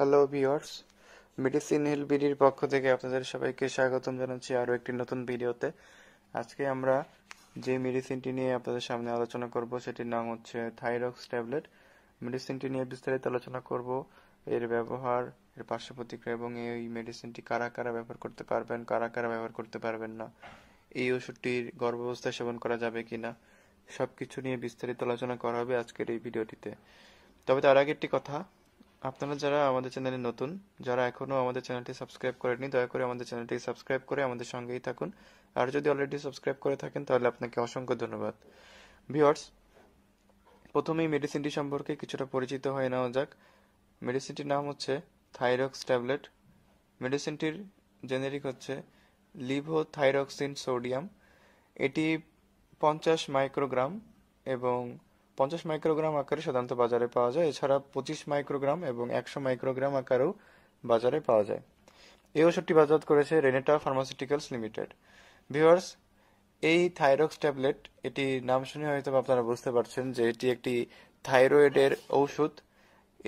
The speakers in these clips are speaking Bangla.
হ্যালো ভিওর্স মেডিসিন হিল বিডির পক্ষ থেকে আপনাদের সবাইকে স্বাগতম জানাচ্ছি আরও একটি নতুন ভিডিওতে আজকে আমরা যে মেডিসিনটি নিয়ে আপনাদের সামনে আলোচনা করব সেটির নাম হচ্ছে থাইরক্স ট্যাবলেট মেডিসিনটি নিয়ে বিস্তারিত আলোচনা করব এর ব্যবহার এর পার্শ্ব প্রতিক্রিয়া এবং এই মেডিসিনটি কারা কারা ব্যবহার করতে পারবেন কারা কারা ব্যবহার করতে পারবেন না এই ওষুধটির গর্ভাবস্থায় সেবন করা যাবে কি না সব কিছু নিয়ে বিস্তারিত আলোচনা করা হবে আজকের এই ভিডিওটিতে তবে তার আগে একটি কথা আপনারা যারা আমাদের চ্যানেলে নতুন যারা এখনও আমাদের চ্যানেলটি সাবস্ক্রাইব করেনি দয়া করে আমাদের চ্যানেলটি সাবস্ক্রাইব করে আমাদের সঙ্গেই থাকুন আর যদি অলরেডি সাবস্ক্রাইব করে থাকেন তাহলে আপনাকে অসংখ্য ধন্যবাদ ভিওয়ার্স প্রথমেই মেডিসিনটি সম্পর্কে কিছুটা পরিচিত হয়ে নেওয়া যাক মেডিসিনটির নাম হচ্ছে থাইরক্স ট্যাবলেট মেডিসিনটির জেনেরিক হচ্ছে লিভোথাইরক্সিন সোডিয়াম এটি পঞ্চাশ মাইক্রোগ্রাম এবং পঞ্চাশ মাইক্রোগ্রাম আকারে সাধারণত বাজারে পাওয়া যায় এছাড়া পঁচিশ মাইক্রোগ্রাম এবং একশো মাইক্রোগ্রাম আকারেও বাজারে পাওয়া যায় এই ওষুধটি বাজার করেছে রেনেটা ফার্মাসিউটিক্যালস লিমিটেড ভিওয়ার্স এই থাইরক্স ট্যাবলেট এটি নাম শুনে হয়তো আপনারা বুঝতে পারছেন যে এটি একটি থাইরয়েডের ঔষধ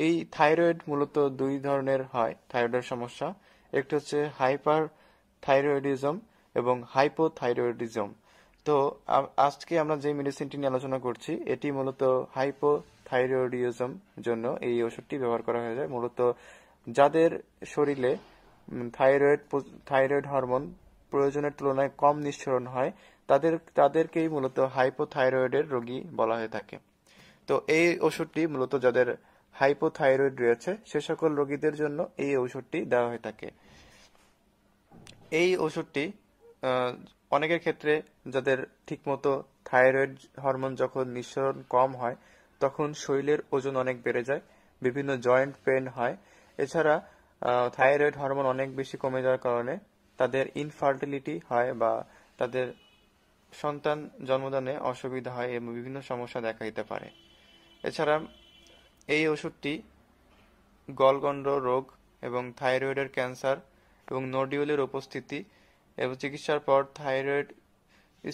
এই থাইরয়েড মূলত দুই ধরনের হয় থাইরয়েডের সমস্যা একটি হচ্ছে হাইপার থাইরয়েডিজম এবং হাইপোথাইরয়েডিজম তো আজকে আমরা যে মেডিসিনটি নিয়ে আলোচনা করছি এটি মূলত হাইপোথাইরয়েডিজম জন্য এই ওষুধটি ব্যবহার করা হয়ে যায় মূলত যাদের শরীরে থাইরয়েড থাইরয়েড হরমোন প্রয়োজনের তুলনায় কম নিঃসরণ হয় তাদের তাদেরকেই মূলত হাইপোথাইরয়েডের রোগী বলা হয়ে থাকে তো এই ওষুধটি মূলত যাদের হাইপোথাইরয়েড রয়েছে সে সকল রোগীদের জন্য এই ওষুধটি দেওয়া হয়ে থাকে এই ওষুধটি অনেকের ক্ষেত্রে যাদের ঠিকমতো থাইরয়েড হরমোন যখন নিঃসরণ কম হয় তখন শরীরের ওজন অনেক বেড়ে যায় বিভিন্ন জয়েন্ট পেন হয় এছাড়া থাইরয়েড হরমোন অনেক বেশি কমে যাওয়ার কারণে তাদের ইনফার্টিলিটি হয় বা তাদের সন্তান জন্মদানে অসুবিধা হয় এবং বিভিন্ন সমস্যা দেখা দিতে পারে এছাড়া এই ওষুধটি গলগণ্ড রোগ এবং থাইরয়েডের ক্যান্সার এবং নডিউলের উপস্থিতি এবং চিকিৎসার পর থাইরয়েড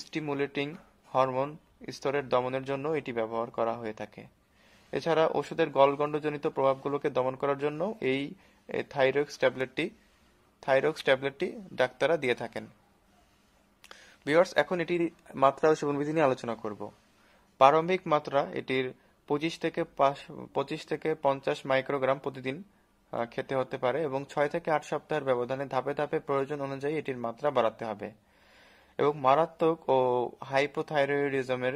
স্টিমুলেটিং হরমোন স্তরের দমনের জন্য এটি ব্যবহার করা হয়ে থাকে এছাড়া ওষুধের গলগণ্ডজনিত প্রভাবগুলোকে দমন করার জন্য এই থাইরক্স ট্যাবলেটটি থাইরক্স ট্যাবলেটটি ডাক্তাররা দিয়ে থাকেন বিয়ার্স এখন এটির মাত্রা ও সেবনবিধি নিয়ে আলোচনা করব প্রারম্ভিক মাত্রা এটির পঁচিশ থেকে পঁচিশ থেকে পঞ্চাশ মাইক্রোগ্রাম প্রতিদিন খেতে হতে পারে এবং ছয় থেকে আট সপ্তাহের ব্যবধানে ধাপে ধাপে প্রয়োজন অনুযায়ী এটির মাত্রা বাড়াতে হবে এবং মারাত্মক ও হাইপোথাইরয়েডিজমের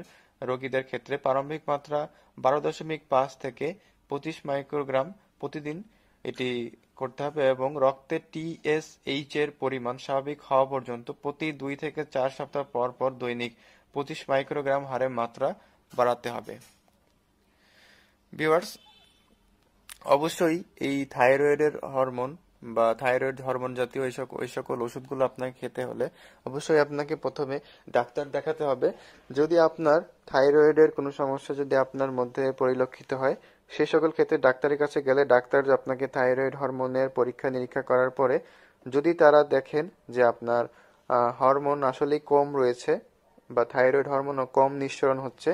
রোগীদের ক্ষেত্রে প্রারম্ভিক মাত্রা বারো দশমিক পাঁচ থেকে পঁচিশ মাইক্রোগ্রাম প্রতিদিন এটি করতে হবে এবং রক্তে টিএসএইচ এর পরিমাণ স্বাভাবিক হওয়া পর্যন্ত প্রতি দুই থেকে চার সপ্তাহ পর পর দৈনিক পঁচিশ মাইক্রোগ্রাম হারে মাত্রা বাড়াতে হবে অবশ্যই এই থাইরয়েডের হরমোন বা থাইরয়েড হরমোন জাতীয় ওই সকল ওই সকল ওষুধগুলো আপনাকে খেতে হলে অবশ্যই আপনাকে প্রথমে ডাক্তার দেখাতে হবে যদি আপনার থাইরয়েডের কোনো সমস্যা যদি আপনার মধ্যে পরিলক্ষিত হয় সে সকল ক্ষেত্রে ডাক্তারের কাছে গেলে ডাক্তার আপনাকে থাইরয়েড হরমোনের পরীক্ষা নিরীক্ষা করার পরে যদি তারা দেখেন যে আপনার হরমোন আসলেই কম রয়েছে বা থাইরয়েড হরমোনও কম নিঃসরণ হচ্ছে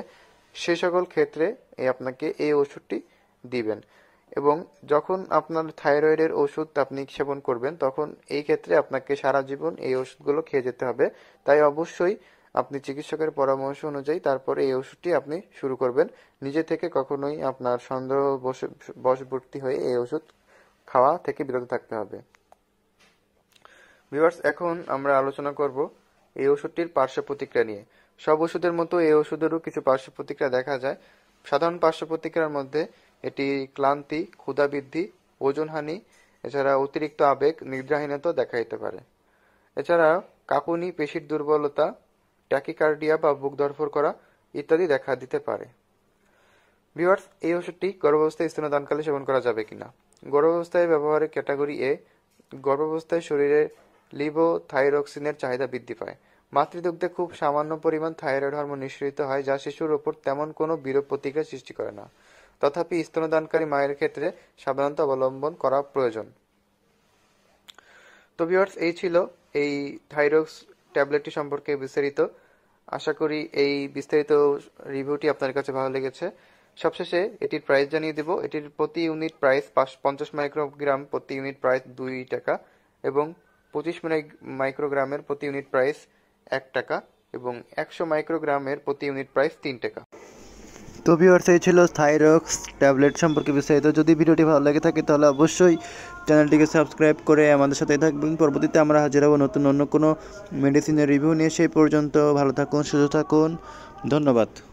সে সকল ক্ষেত্রে আপনাকে এই ওষুধটি দিবেন এবং যখন আপনার থাইরয়েডের ওষুধ আপনি সেবন করবেন তখন এই ক্ষেত্রে আপনাকে সারা জীবন এই ওষুধগুলো খেয়ে যেতে হবে তাই অবশ্যই আপনি চিকিৎসকের পরামর্শ অনুযায়ী তারপরে এই ওষুধটি আপনি শুরু করবেন নিজে থেকে কখনোই আপনার সন্দেহ বশবর্তী হয়ে এই ওষুধ খাওয়া থেকে বিরত থাকতে হবে ভিউয়ার্স এখন আমরা আলোচনা করব এই ওষুধটির পার্শ্ব প্রতিক্রিয়া নিয়ে সব ওষুধের মতো এই ওষুধেরও কিছু পার্শ্ব প্রতিক্রিয়া দেখা যায় সাধারণ পার্শ্ব প্রতিক্রিয়ার মধ্যে এটি ক্লান্তি ক্ষুধাবৃদ্ধি ওজনহানি এছাড়া অতিরিক্ত আবেগ নিদ্রাহীনতা দেখা দিতে পারে এছাড়া কাকুনি পেশির দুর্বলতা ট্যাকিকার্ডিয়া বা বুক ধরফর করা ইত্যাদি দেখা দিতে পারে ভিওয়ার্স এই ওষুধটি গর্ভাবস্থায় স্তনদানকালে সেবন করা যাবে কিনা গর্ভাবস্থায় ব্যবহারের ক্যাটাগরি এ গর্ভাবস্থায় শরীরে লিভো থাইরক্সিনের চাহিদা বৃদ্ধি পায় মাতৃদুগ্ধে খুব সামান্য পরিমাণ থাইরয়েড হরমোন নিঃসৃত হয় যা শিশুর ওপর তেমন কোনো বিরূপ প্রতিক্রিয়া সৃষ্টি করে না তথাপি স্তনদানকারী মায়ের ক্ষেত্রে সাবধানতা অবলম্বন করা প্রয়োজন তো ভিওর্স এই ছিল এই থাইরক্স ট্যাবলেটটি সম্পর্কে বিস্তারিত আশা করি এই বিস্তারিত রিভিউটি আপনার কাছে ভালো লেগেছে সবশেষে এটির প্রাইস জানিয়ে দেব এটির প্রতি ইউনিট প্রাইস পঞ্চাশ মাইক্রোগ্রাম প্রতি ইউনিট প্রাইস দুই টাকা এবং পঁচিশ মাইক্রোগ্রামের প্রতি ইউনিট প্রাইস এক টাকা এবং একশো মাইক্রোগ্রামের প্রতি ইউনিট প্রাইস তিন টাকা তো ভিউয়ার্স এই ছিল থাইরক্স ট্যাবলেট সম্পর্কে বিস্তারিত যদি ভিডিওটি ভালো লাগে থাকে তাহলে অবশ্যই চ্যানেলটিকে সাবস্ক্রাইব করে আমাদের সাথে থাকবেন পরবর্তীতে আমরা হাজির হব নতুন অন্য কোনো মেডিসিনের রিভিউ নিয়ে সেই পর্যন্ত ভালো থাকুন সুস্থ থাকুন ধন্যবাদ